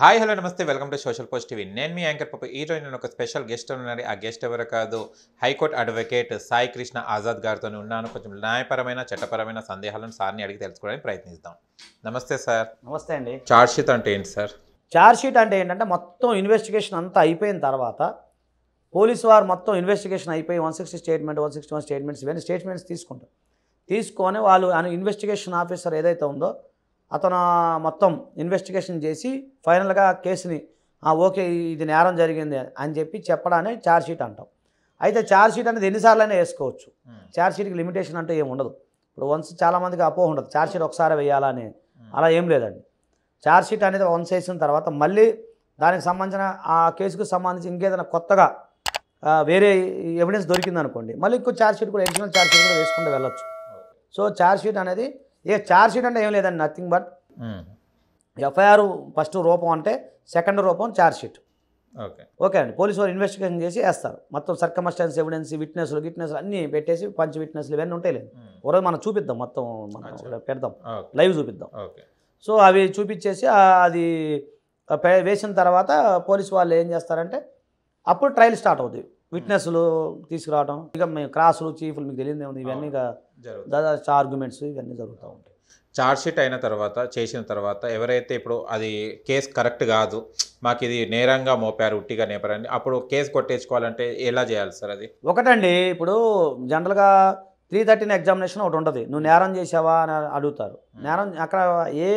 Hi hello నమస్తే welcome to social post TV నేను మీ యాంకర్ పాప ఈ రోజు నేను ఒక స్పెషల్ గెస్ట్ ఉన్నారు ఆ గెస్ట్ ఎవరు కాదు హైకోర్టు అడ్వకేట్ సాయి కృష్ణ ఆజాద్ గారితో ఉన్నాను కొంచెం న్యాయపరమైన చట్టపరమైన సందేహాలను సార్ని అడిగి తెలుసుకోవడానికి ప్రయత్నిస్తాం నమస్తే సార్ నమస్తే అండి చార్జ్ షీట్ అంటే ఏంటి సార్ చార్జ్ షీట్ అంటే ఏంటంటే మొత్తం ఇన్వెస్టిగేషన్ అంతా అయిపోయిన తర్వాత పోలీసు వారు మొత్తం ఇన్వెస్టిగేషన్ అయిపోయి one sixty statement one sixty one statements ఇవన్నీ స్టేట్మెంట్స్ తీసుకుంటారు తీసుకొని వాళ్ళు ఇన్వెస్టిగేషన్ ఆఫీసర్ ఏదైతే ఉందో అతను మొత్తం ఇన్వెస్టిగేషన్ చేసి ఫైనల్గా కేసుని ఓకే ఇది నేరం జరిగింది అని చెప్పి చెప్పడాన్ని ఛార్జ్షీట్ అంటాం అయితే ఛార్జ్షీట్ అనేది ఎన్నిసార్లైనా వేసుకోవచ్చు ఛార్జ్షీట్కి లిమిటేషన్ అంటే ఏమి ఉండదు ఇప్పుడు వన్స్ చాలామందికి అపోహ ఉండదు ఛార్జ్షీట్ ఒకసారి వేయాలని అలా ఏం లేదండి ఛార్జ్షీట్ అనేది వన్స్ వేసిన తర్వాత మళ్ళీ దానికి సంబంధించిన ఆ కేసుకు సంబంధించి ఇంకేదైనా కొత్తగా వేరే ఎవిడెన్స్ దొరికిందనుకోండి మళ్ళీ ఇంకో ఛార్జ్షీట్ కూడా ఎడిషనల్ ఛార్జ్షీట్ కూడా వేసుకుంటూ వెళ్ళొచ్చు సో ఛార్జ్షీట్ అనేది ఏ ఛార్జ్ షీట్ అంటే ఏం లేదండి నథింగ్ బట్ ఎఫ్ఐఆర్ ఫస్ట్ రూపం అంటే సెకండ్ రూపం ఛార్జ్ షీట్ ఓకే ఓకే అండి పోలీసు వారు ఇన్వెస్టిగేషన్ చేసి వేస్తారు మొత్తం సర్కమస్టాన్స్ ఎవిడెన్స్ విట్నెస్లు గిట్నెస్లు అన్నీ పెట్టేసి పంచ్ విట్నెస్లు ఇవన్నీ ఉంటాయి లేదు ఒకరోజు hmm. మనం చూపిద్దాం మొత్తం మనం పెడదాం లైవ్ చూపిద్దాం సో అవి చూపించేసి అది వేసిన తర్వాత పోలీసు వాళ్ళు ఏం చేస్తారంటే అప్పుడు ట్రయల్ స్టార్ట్ అవుతుంది విట్నెస్లు తీసుకురావడం ఇక మేము క్రాసులు చీఫ్లు మీకు తెలియదు ఇవన్నీ దాదాపు ఆర్గ్యుమెంట్స్ ఇవన్నీ జరుగుతూ ఉంటాయి ఛార్జ్షీట్ అయిన తర్వాత చేసిన తర్వాత ఎవరైతే ఇప్పుడు అది కేసు కరెక్ట్ కాదు మాకు ఇది నేరంగా మోపారు ఉట్టిగా నేపారని అప్పుడు కేసు కొట్టేసుకోవాలంటే ఎలా చేయాలి సార్ అది ఒకటండి ఇప్పుడు జనరల్గా త్రీ థర్టీన్ ఎగ్జామినేషన్ ఒకటి ఉంటుంది నువ్వు నేరం చేసావా అని అడుగుతారు నేరం అక్కడ ఏ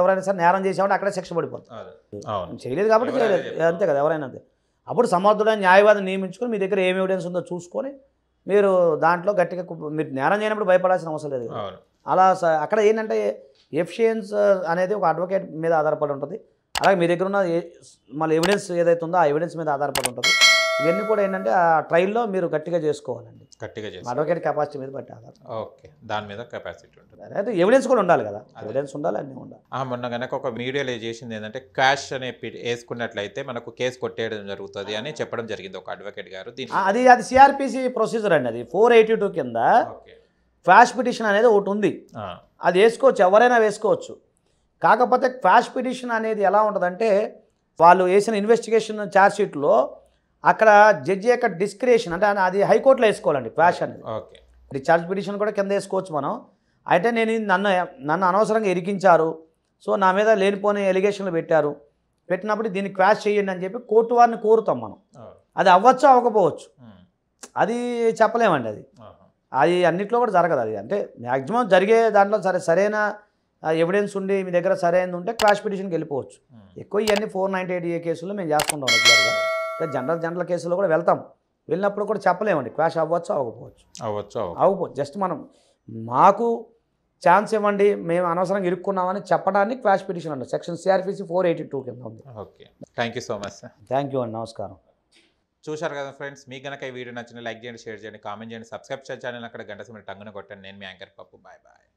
ఎవరైనా సరే నేరం చేసావంటే అక్కడే శిక్ష పడిపోతుంది చేయలేదు కాబట్టి చేయలేదు అంతే కదా ఎవరైనా అంతే అప్పుడు సమర్థుడైన న్యాయవాదం నియమించుకొని మీ దగ్గర ఏం ఎవిడెన్స్ ఉందో చూసుకొని మీరు దాంట్లో గట్టిగా మీరు జ్ఞానం చేయనప్పుడు భయపడాల్సిన అవసరం లేదు అలా అక్కడ ఏంటంటే ఎఫిషియన్స్ అనేది ఒక అడ్వకేట్ మీద ఆధారపడి ఉంటుంది అలాగే మీ దగ్గర ఉన్న మళ్ళీ ఎవిడెన్స్ ఏదైతే ఉందో ఆ ఎవిడెన్స్ మీద ఆధారపడి ఉంటుంది ఇవన్నీ కూడా ఏంటంటే ఆ ట్రైల్లో మీరు గట్టిగా చేసుకోవాలండి గట్టిగా చేసి అడ్వకేట్ కెపాసిటీ మీద బట్టి ఆధారం ఓకే దాని మీద కెపాసిటీ ఉంటుంది అదే ఎవిడెన్స్ కూడా ఉండాలి కదా ఎవిడెన్స్ ఉండాలి అన్నీ ఉండాలి మొన్న కనుక ఒక మీడియాలో చేసింది ఏంటంటే క్యాష్ అనే వేసుకున్నట్లయితే మనకు కేసు కొట్టేయడం జరుగుతుంది అని చెప్పడం జరిగింది ఒక అడ్వకేట్ గారు అది అది సిఆర్పిసి ప్రొసీజర్ అండి అది ఫోర్ ఎయిటీ టూ కింద ఫ్యాష్ పిటిషన్ అనేది ఒకటి ఉంది అది వేసుకోవచ్చు ఎవరైనా వేసుకోవచ్చు కాకపోతే ఫ్యాష్ పిటిషన్ అనేది ఎలా ఉంటుందంటే వాళ్ళు వేసిన ఇన్వెస్టిగేషన్ ఛార్జ్షీట్లో అక్కడ జడ్జి యొక్క డిస్క్రియేషన్ అంటే అది హైకోర్టులో వేసుకోవాలండి ఫ్యాషన్ ఓకే రీఛార్జ్ పిటిషన్ కూడా కింద వేసుకోవచ్చు మనం అయితే నేను నన్ను నన్ను అనవసరంగా ఎరికించారు సో నా మీద లేనిపోని ఎలిగేషన్లు పెట్టారు పెట్టినప్పుడు దీన్ని క్వాష్ చేయండి అని చెప్పి కోర్టు వారిని కోరుతాం మనం oh. అది అవ్వచ్చు అవ్వకపోవచ్చు hmm. అది చెప్పలేమండి అది uh-huh. అది అన్నింటిలో కూడా జరగదు అది అంటే మ్యాక్సిమం జరిగే దాంట్లో సరే సరైన ఎవిడెన్స్ ఉండి మీ దగ్గర సరైనది ఉంటే క్వాష్ పిటిషన్కి వెళ్ళిపోవచ్చు hmm. ఎక్కువ ఇవన్నీ ఫోర్ నైంటీ ఎయిట్ ఏ కేసుల్లో మేము చేసుకుంటాం రెగ్యులర్గా జనరల్ జనరల్ కేసులో కూడా వెళ్తాం వెళ్ళినప్పుడు కూడా చెప్పలేమండి క్వాష్ అవ్వచ్చు అవ్వకపోవచ్చు అవ్వచ్చు అవ్వకపోవచ్చు జస్ట్ మనం మాకు ఛాన్స్ ఇవ్వండి మేము అనవసరంగా ఇరుక్కున్నామని చెప్పడానికి క్వాష్ పిటిషన్ అండి section CrPC four eighty two కింద ఉంది okay thank you so much sir thank you అండి నమస్కారం చూశారు కదా ఫ్రెండ్స్ మీకు కనుక ఈ వీడియో నచ్చిన లైక్ చేయండి షేర్ చేయండి కామెంట్ చేయండి సబ్స్క్రైబ్ చేయండి ఛానల్ అక్కడ గంట సమయం టంగున కొట్టండి నేను మీ యాంకర్ పప్పు బాయ్ బాయ్